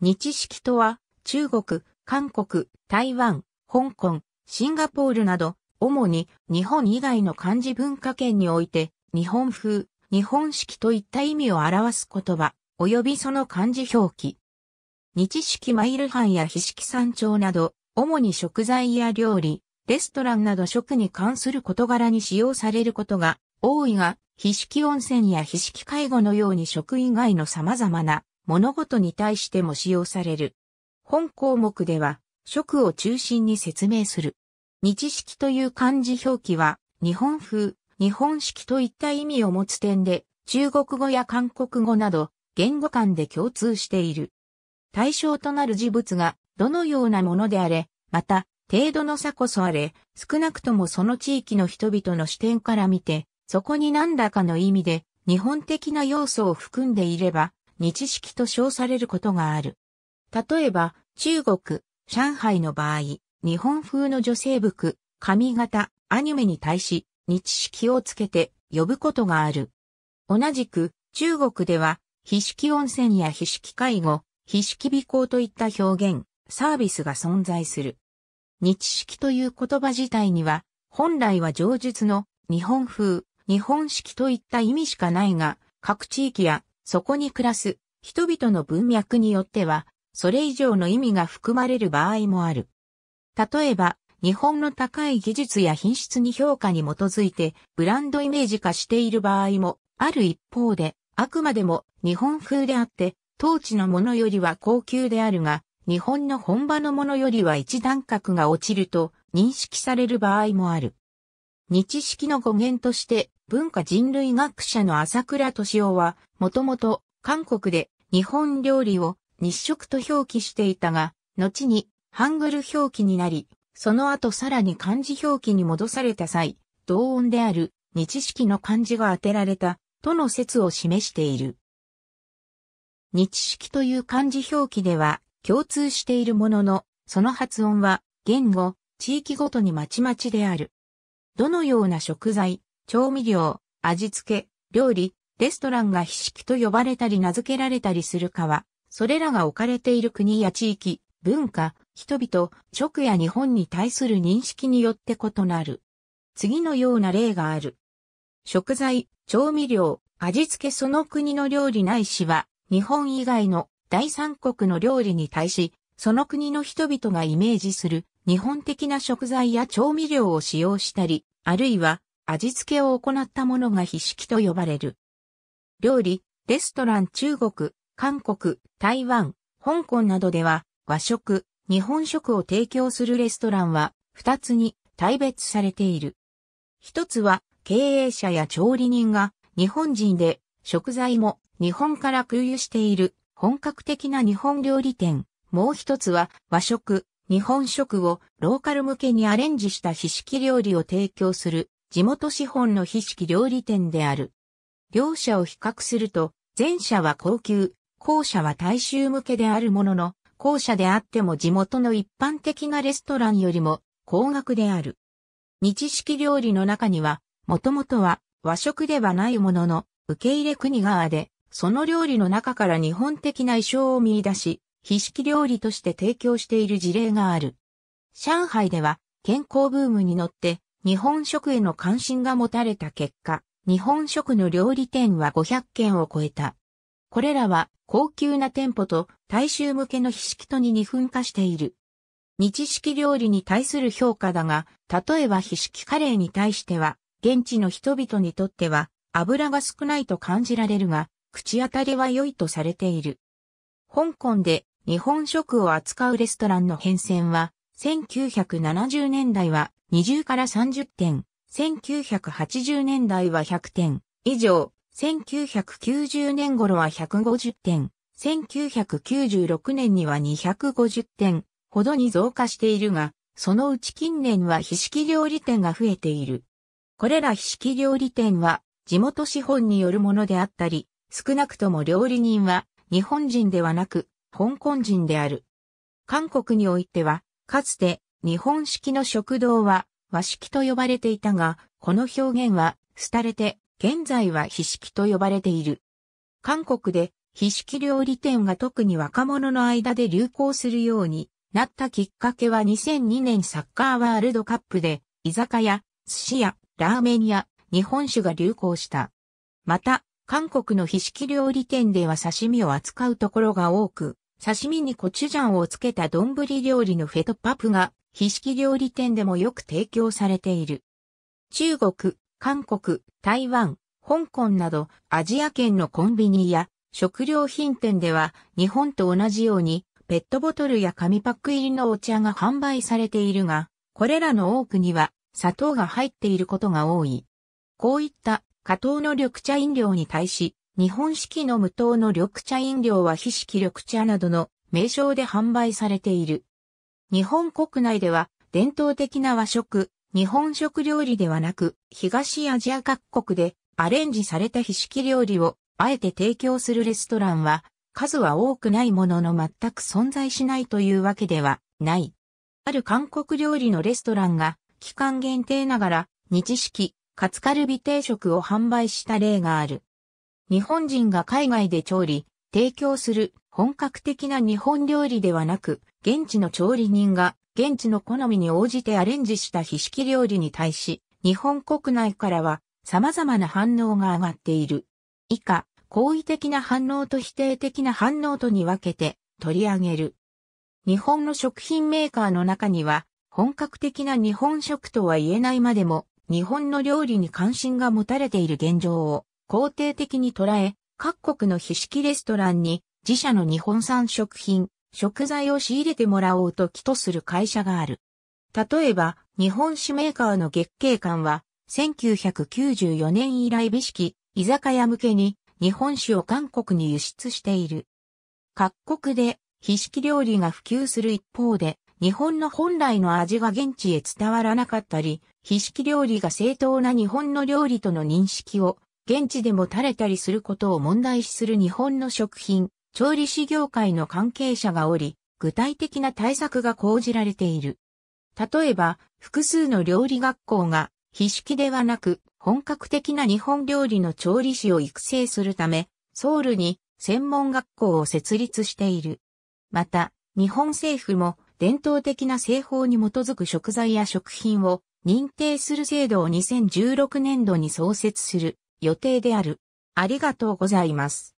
日式とは、中国、韓国、台湾、香港、シンガポールなど、主に日本以外の漢字文化圏において、日本風、日本式といった意味を表す言葉、及びその漢字表記。日式マイル藩や非式山頂など、主に食材や料理、レストランなど食に関する事柄に使用されることが多いが、非式温泉や非式介護のように食以外の様々な物事に対しても使用される。本項目では、食を中心に説明する。日式という漢字表記は、日本風、日本式といった意味を持つ点で、中国語や韓国語など、言語間で共通している。対象となる事物が、どのようなものであれ、また、程度の差こそあれ、少なくともその地域の人々の視点から見て、そこに何らかの意味で、日本的な要素を含んでいれば、日式と称されることがある。例えば、中国、上海の場合、日本風の女性服、髪型、アニメに対し、日式をつけて呼ぶことがある。同じく、中国では、非式温泉や非式介護、非式美行といった表現、サービスが存在する。日式という言葉自体には、本来は上述の日本風、日本式といった意味しかないが、各地域やそこに暮らす人々の文脈によっては、それ以上の意味が含まれる場合もある。例えば、日本の高い技術や品質に評価に基づいてブランドイメージ化している場合もある一方で、あくまでも日本風であって、当地のものよりは高級であるが、日本の本場のものよりは一段格が落ちると認識される場合もある。日式の語源として文化人類学者の朝倉敏夫は、もともと韓国で日本料理を日食と表記していたが、後にハングル表記になり、その後さらに漢字表記に戻された際、同音である日式の漢字が当てられたとの説を示している。日式という漢字表記では共通しているものの、その発音は言語、地域ごとにまちまちである。どのような食材、調味料、味付け、料理、レストランが非式と呼ばれたり名付けられたりするかは、それらが置かれている国や地域、文化、人々、食や日本に対する認識によって異なる。次のような例がある。食材、調味料、味付けその国の料理ないしは、日本以外の第三国の料理に対し、その国の人々がイメージする日本的な食材や調味料を使用したり、あるいは味付けを行ったものが非式と呼ばれる。料理、レストラン中国、韓国、台湾、香港などでは和食、日本食を提供するレストランは二つに大別されている。一つは経営者や調理人が日本人で食材も日本から空輸している本格的な日本料理店。もう一つは和食、日本食をローカル向けにアレンジした非式料理を提供する地元資本の非式料理店である。両社を比較すると、前者は高級、後者は大衆向けであるものの、後者であっても地元の一般的なレストランよりも高額である。日式料理の中には、もともとは和食ではないものの、受け入れ国側で、その料理の中から日本的な衣装を見出し、非式料理として提供している事例がある。上海では健康ブームに乗って日本食への関心が持たれた結果、日本食の料理店は500件を超えた。これらは高級な店舗と大衆向けの非式とに二分化している。日式料理に対する評価だが、例えば非式カレーに対しては、現地の人々にとっては油が少ないと感じられるが、口当たりは良いとされている。香港で日本食を扱うレストランの変遷は、1970年代は20から30点、1980年代は100点以上、1990年頃は150点、1996年には250点ほどに増加しているが、そのうち近年は非式料理店が増えている。これら非式料理店は地元資本によるものであったり、少なくとも料理人は日本人ではなく香港人である。韓国においては、かつて日本式の食堂は和式と呼ばれていたが、この表現は廃れて、現在は非式と呼ばれている。韓国で非式料理店が特に若者の間で流行するようになったきっかけは2002年サッカーワールドカップで居酒屋、寿司屋、ラーメン屋、日本酒が流行した。また、韓国の非式料理店では刺身を扱うところが多く、刺身にコチュジャンをつけた丼料理のフェトパプが、非式料理店でもよく提供されている。中国、韓国、台湾、香港などアジア圏のコンビニや食料品店では日本と同じようにペットボトルや紙パック入りのお茶が販売されているが、これらの多くには砂糖が入っていることが多い。こういった加糖の緑茶飲料に対し、日本式の無糖の緑茶飲料は非式緑茶などの名称で販売されている。日本国内では伝統的な和食、日本食料理ではなく、東アジア各国でアレンジされた非式料理をあえて提供するレストランは数は多くないものの全く存在しないというわけではない。ある韓国料理のレストランが期間限定ながら日式カツカルビ定食を販売した例がある。日本人が海外で調理、提供する本格的な日本料理ではなく、現地の調理人が現地の好みに応じてアレンジした非式料理に対し、日本国内からは様々な反応が上がっている。以下、好意的な反応と否定的な反応とに分けて取り上げる。日本の食品メーカーの中には、本格的な日本食とは言えないまでも、日本の料理に関心が持たれている現状を肯定的に捉え、各国の非式レストランに自社の日本産食品、食材を仕入れてもらおうと寄とする会社がある。例えば、日本酒メーカーの月経館は、1994年以来美式、居酒屋向けに日本酒を韓国に輸出している。各国で非式料理が普及する一方で、日本の本来の味が現地へ伝わらなかったり、非式料理が正当な日本の料理との認識を、現地でも垂れたりすることを問題視する日本の食品、調理師業界の関係者がおり、具体的な対策が講じられている。例えば、複数の料理学校が、非式ではなく、本格的な日本料理の調理師を育成するため、ソウルに専門学校を設立している。また、日本政府も伝統的な製法に基づく食材や食品を認定する制度を2016年度に創設する予定である。ありがとうございます。